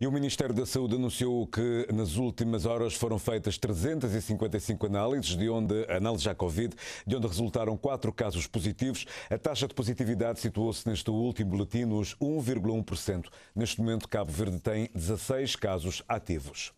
E o Ministério da Saúde anunciou que nas últimas horas foram feitas 355 análises, de onde análises à Covid, de onde resultaram quatro casos positivos. A taxa de positividade situou-se neste último boletim nos 1,1%. Neste momento, Cabo Verde tem 16 casos ativos.